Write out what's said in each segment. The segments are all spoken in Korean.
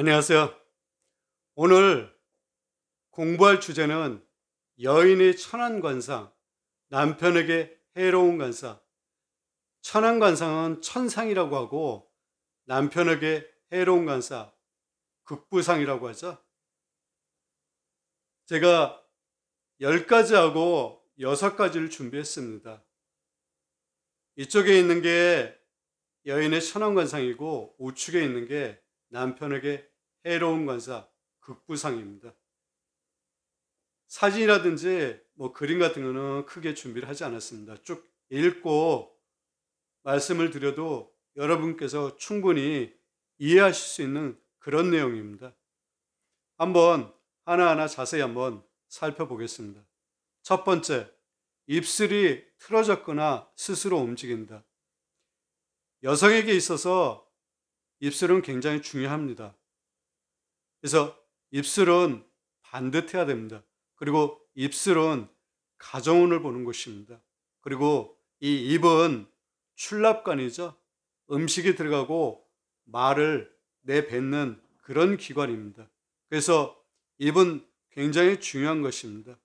안녕하세요. 오늘 공부할 주제는 여인의 천안 관상, 남편에게 해로운 관상. 천안 관상은 천상이라고 하고 남편에게 해로운 관상, 극부상이라고 하죠. 제가 10가지 하고 6가지를 준비했습니다. 이쪽에 있는 게 여인의 천안 관상이고 우측에 있는 게 남편에게 애로운 관사 극부상입니다. 사진이라든지 뭐 그림 같은 거는 크게 준비를 하지 않았습니다. 쭉 읽고 말씀을 드려도 여러분께서 충분히 이해하실 수 있는 그런 내용입니다. 한번 하나하나 자세히 한번 살펴보겠습니다. 첫 번째, 입술이 틀어졌거나 스스로 움직인다. 여성에게 있어서 입술은 굉장히 중요합니다. 그래서 입술은 반듯해야 됩니다. 그리고 입술은 가정운을 보는 것입니다. 그리고 이 입은 출납관이죠. 음식이 들어가고 말을 내뱉는 그런 기관입니다. 그래서 입은 굉장히 중요한 것입니다.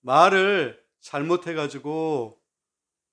말을 잘못해가지고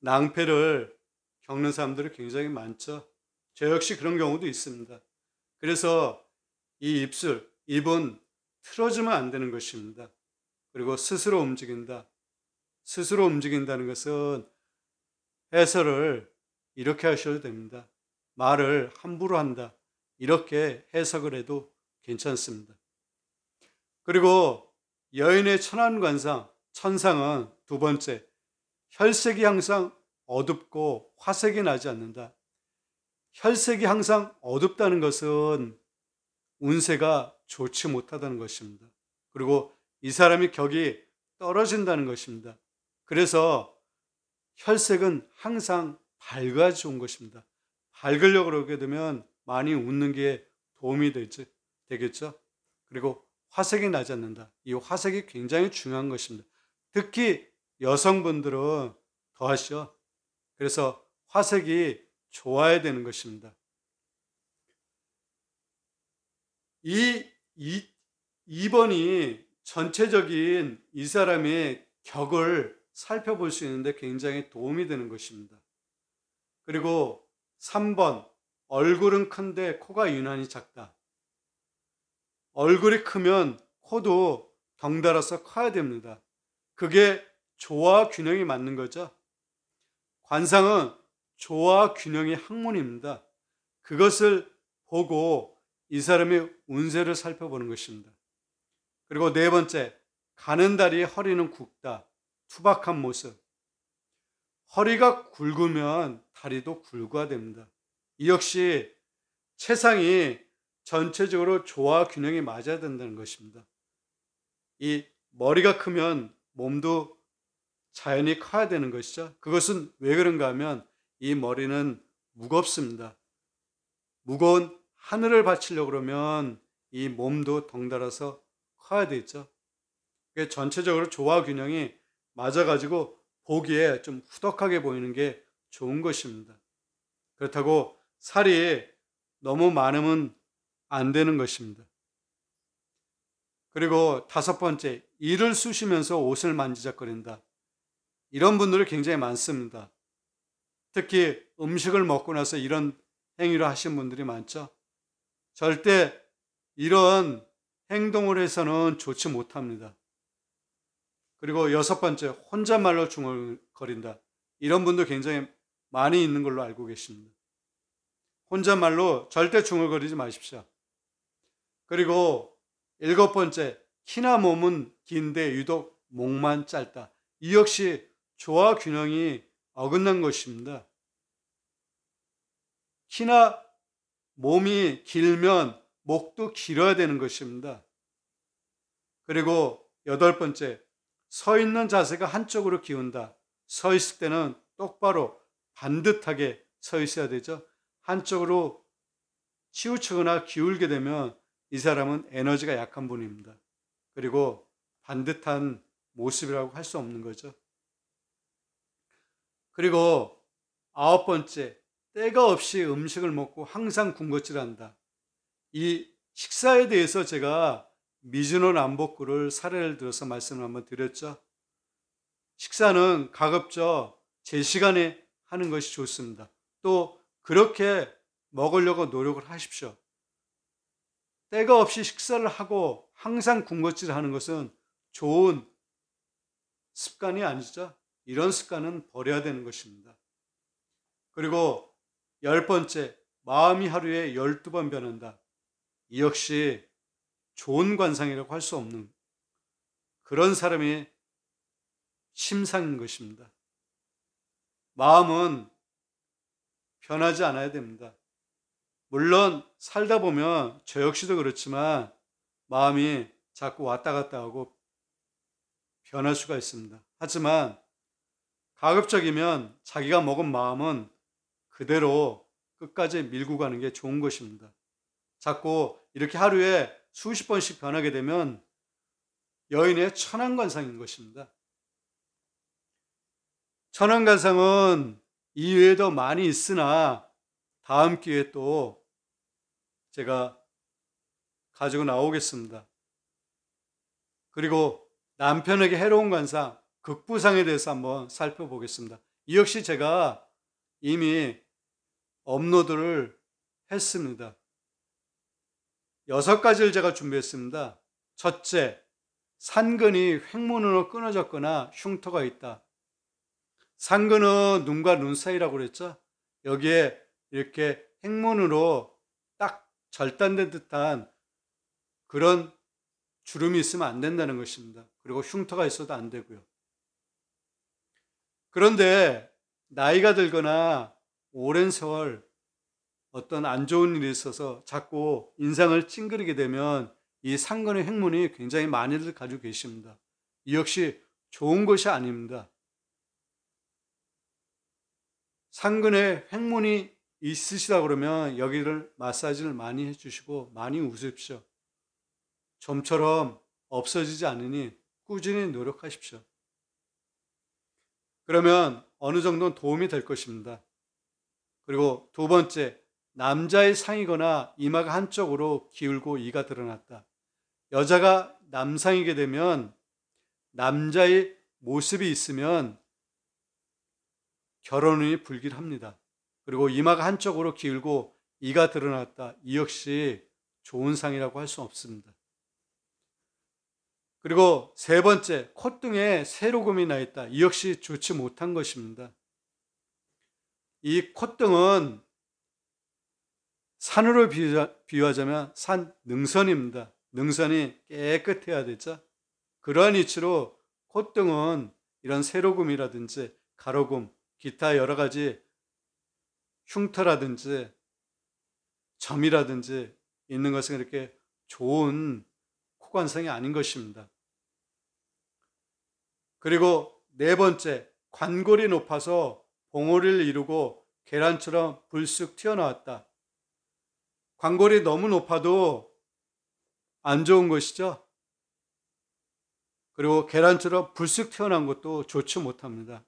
낭패를 겪는 사람들이 굉장히 많죠. 저 역시 그런 경우도 있습니다. 그래서 이 입술, 입은 틀어주면 안 되는 것입니다. 그리고 스스로 움직인다. 스스로 움직인다는 것은 해설을 이렇게 하셔도 됩니다. 말을 함부로 한다. 이렇게 해석을 해도 괜찮습니다. 그리고 여인의 천안 관상, 천상은 두 번째, 혈색이 항상 어둡고 화색이 나지 않는다. 혈색이 항상 어둡다는 것은 운세가 좋지 못하다는 것입니다. 그리고 이 사람이 격이 떨어진다는 것입니다. 그래서 혈색은 항상 밝아지온 것입니다. 밝으려고 그러게 되면 많이 웃는 게 도움이 되지, 되겠죠. 그리고 화색이 나지 않는다. 이 화색이 굉장히 중요한 것입니다. 특히 여성분들은 더하시죠. 그래서 화색이 좋아야 되는 것입니다. 이, 이 2번이 전체적인 이 사람의 격을 살펴볼 수 있는데 굉장히 도움이 되는 것입니다. 그리고 3번, 얼굴은 큰데 코가 유난히 작다. 얼굴이 크면 코도 덩달아서 커야 됩니다. 그게 조화 균형이 맞는 거죠. 관상은 조화 균형의 학문입니다. 그것을 보고 이 사람의 운세를 살펴보는 것입니다. 그리고 네 번째, 가는 다리에 허리는 굵다 투박한 모습. 허리가 굵으면 다리도 굵어야 됩니다. 이 역시 세상이 전체적으로 조화 균형이 맞아야 된다는 것입니다. 이 머리가 크면 몸도 자연히 커야 되는 것이죠. 그것은 왜 그런가 하면 이 머리는 무겁습니다. 무거운 하늘을 바치려 고 그러면 이 몸도 덩달아서 커야 되죠. 겠 그게 전체적으로 조화 균형이 맞아가지고 보기에 좀 후덕하게 보이는 게 좋은 것입니다. 그렇다고 살이 너무 많으면 안 되는 것입니다. 그리고 다섯 번째, 이를 쑤시면서 옷을 만지작거린다. 이런 분들이 굉장히 많습니다. 특히 음식을 먹고 나서 이런 행위를 하신 분들이 많죠. 절대 이런 행동을 해서는 좋지 못합니다. 그리고 여섯 번째, 혼잣말로 중얼거린다. 이런 분도 굉장히 많이 있는 걸로 알고 계십니다. 혼잣말로 절대 중얼거리지 마십시오. 그리고 일곱 번째, 키나 몸은 긴데 유독 목만 짧다. 이 역시 조화 균형이 어긋난 것입니다. 키나 몸이 길면 목도 길어야 되는 것입니다. 그리고 여덟 번째, 서 있는 자세가 한쪽으로 기운다. 서 있을 때는 똑바로 반듯하게 서 있어야 되죠. 한쪽으로 치우치거나 기울게 되면 이 사람은 에너지가 약한 분입니다. 그리고 반듯한 모습이라고 할 수 없는 거죠. 그리고 아홉 번째, 때가 없이 음식을 먹고 항상 군것질한다. 이 식사에 대해서 제가 미즈노 남복구를 사례를 들어서 말씀을 한번 드렸죠. 식사는 가급적 제 시간에 하는 것이 좋습니다. 또 그렇게 먹으려고 노력을 하십시오. 때가 없이 식사를 하고 항상 군것질 하는 것은 좋은 습관이 아니죠. 이런 습관은 버려야 되는 것입니다. 그리고 열 번째, 마음이 하루에 열두 번 변한다. 이 역시 좋은 관상이라고 할 수 없는 그런 사람의 심상인 것입니다. 마음은 변하지 않아야 됩니다. 물론 살다 보면 저 역시도 그렇지만 마음이 자꾸 왔다 갔다 하고 변할 수가 있습니다. 하지만 가급적이면 자기가 먹은 마음은 그대로 끝까지 밀고 가는 게 좋은 것입니다. 자꾸 이렇게 하루에 수십 번씩 변하게 되면 여인의 천안관상인 것입니다. 천안관상은 이외에도 많이 있으나 다음 기회에 또 제가 가지고 나오겠습니다. 그리고 남편에게 해로운 관상, 극부상에 대해서 한번 살펴보겠습니다. 이 역시 제가 이미 업로드를 했습니다. 여섯 가지를 제가 준비했습니다. 첫째, 산근이 횡문으로 끊어졌거나 흉터가 있다. 산근은 눈과 눈 사이라고 그랬죠. 여기에 이렇게 횡문으로 딱 절단된 듯한 그런 주름이 있으면 안 된다는 것입니다. 그리고 흉터가 있어도 안 되고요. 그런데 나이가 들거나 오랜 세월 어떤 안 좋은 일이 있어서 자꾸 인상을 찡그리게 되면 이 상관의 행문이 굉장히 많이들 가지고 계십니다. 이 역시 좋은 것이 아닙니다. 상근의 횡문이 있으시다 그러면 여기를 마사지를 많이 해주시고 많이 웃으십시오. 좀처럼 없어지지 않으니 꾸준히 노력하십시오. 그러면 어느 정도 는 도움이 될 것입니다. 그리고 두 번째, 남자의 상이거나 이마가 한쪽으로 기울고 이가 드러났다. 여자가 남상이게 되면 남자의 모습이 있으면 결혼이 불길합니다. 그리고 이마가 한쪽으로 기울고 이가 드러났다. 이 역시 좋은 상이라고 할 수 없습니다. 그리고 세 번째, 콧등에 세로금이 나 있다. 이 역시 좋지 못한 것입니다. 이 콧등은 산으로 비유하자면 산 능선입니다. 능선이 깨끗해야 되죠. 그런 위치로 콧등은 이런 세로금이라든지 가로금, 기타 여러 가지 흉터라든지 점이라든지 있는 것은 그렇게 좋은 코관성이 아닌 것입니다. 그리고 네 번째, 관골이 높아서 봉오리를 이루고 계란처럼 불쑥 튀어나왔다. 광골이 너무 높아도 안 좋은 것이죠. 그리고 계란처럼 불쑥 튀어나온 것도 좋지 못합니다.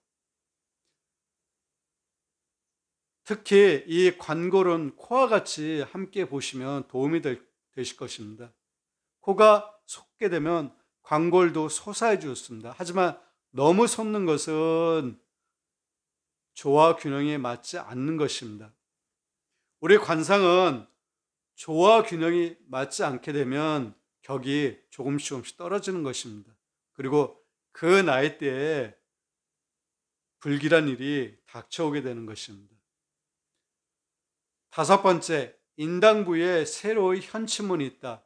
특히 이 관골은 코와 같이 함께 보시면 도움이 될, 되실 것입니다. 코가 속게 되면 관골도 소사해 주었습니다. 하지만 너무 솟는 것은 조화 균형에 맞지 않는 것입니다. 우리 관상은 조화 균형이 맞지 않게 되면 격이 조금씩 조금씩 떨어지는 것입니다. 그리고 그 나이 때에 불길한 일이 닥쳐오게 되는 것입니다. 다섯 번째, 인당부에 새로의 현침문이 있다.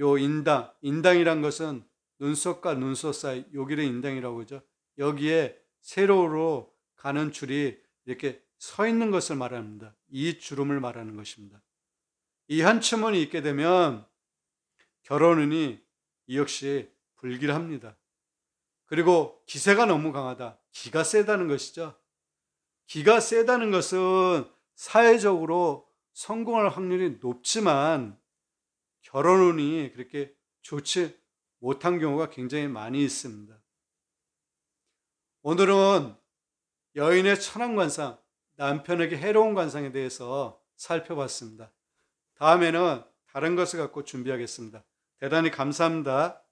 요 인당, 인당이란 것은 눈썹과 눈썹 사이, 여기를 인당이라고 하죠. 여기에 세로로 가는 줄이 이렇게 서 있는 것을 말합니다. 이 주름을 말하는 것입니다. 이 한치문이 있게 되면 결혼운이 역시 불길합니다. 그리고 기세가 너무 강하다. 기가 세다는 것이죠. 기가 세다는 것은 사회적으로 성공할 확률이 높지만 결혼운이 그렇게 좋지 못한 경우가 굉장히 많이 있습니다. 오늘은 여인의 천한 관상, 남편에게 해로운 관상에 대해서 살펴봤습니다. 다음에는 다른 것을 갖고 준비하겠습니다. 대단히 감사합니다.